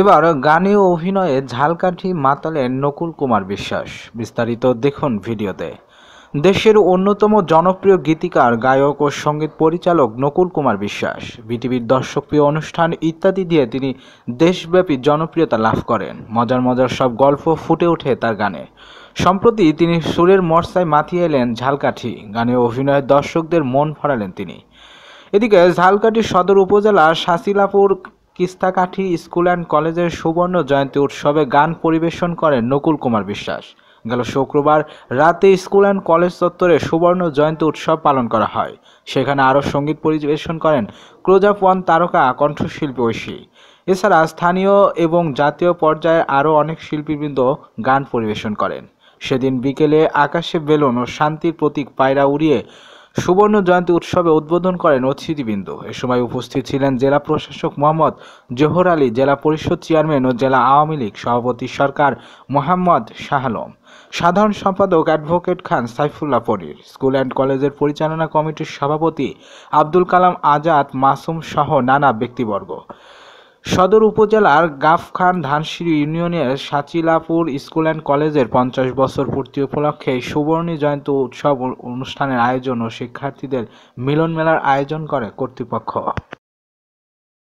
এবার গানে ও অভিনয়ে ঝালকাঠি মাতালেন নকুল কুমার বিশ্বাস বিস্তারিত দেখুন ভিডিওতে দেশের অন্যতম জনপ্রিয় গীতিকার গায়ক ও সঙ্গীত পরিচালক নকুল কুমার বিশ্বাস বিটিভির দর্শকপ্রিয় অনুষ্ঠান ইত্যাদি দিয়ে তিনি দেশব্যাপী জনপ্রিয়তা লাভ করেন মজার মজার সব গল্প ফুটে ওঠে তার গানে সম্প্রতি তিনি সুরের মর্সায় মাতিয়ে এলেন ঝালকাঠি গানে অভিনয়ে দর্শকদের মন ভরালেন তিনি এদিকে ঝালকাঠি সদর উপজেলা শাসিলাপুর কিস্তাকাঠি স্কুল অ্যান্ড কলেজের সুবর্ণ জয়ন্তী উৎসবে গান পরিবেশন করেন নকুল কুমার বিশ্বাস গেল শুক্রবার রাতে স্কুল অ্যান্ড কলেজ চত্বরে সুবর্ণ জয়ন্তী উৎসব পালন করা হয় সেখানে আরও সঙ্গীত পরিবেশন করেন ক্লোজাপ ওয়ান তারকা কণ্ঠশিল্পী ঐশী এছাড়া স্থানীয় এবং জাতীয় পর্যায়ে আরও অনেক শিল্পীবৃন্দ গান পরিবেশন করেন সেদিন বিকেলে আকাশে বেলুন ও শান্তির প্রতীক পায়রা উড়িয়ে সুবর্ণ জয়ন্তী উৎসবে উদ্বোধন করেন অতিথিবৃন্দ এ সময় উপস্থিত ছিলেন জেলা প্রশাসক মোহাম্মদ জোহর আলী জেলা পরিষদ চেয়ারম্যান ও জেলা আওয়ামী লীগ সভাপতি সরকার মোহাম্মদ শাহালম সাধারণ সম্পাদক advocate Khan Saifullah Panir school and কলেজের পরিচালনা কমিটির সভাপতি আব্দুল কালাম আজাদ মাসুম সহ নানা ব্যক্তিবর্গ সদর উপজেলার গাফখান ধানসিঁড়ি ইউনিয়নের সাচিলাপুর স্কুল অ্যান্ড কলেজের পঞ্চাশ বছর পূর্তি উপলক্ষে সুবর্ণী জয়ন্তী উৎসব অনুষ্ঠানের আয়োজন ও শিক্ষার্থীদের মিলন মেলার আয়োজন করে কর্তৃপক্ষ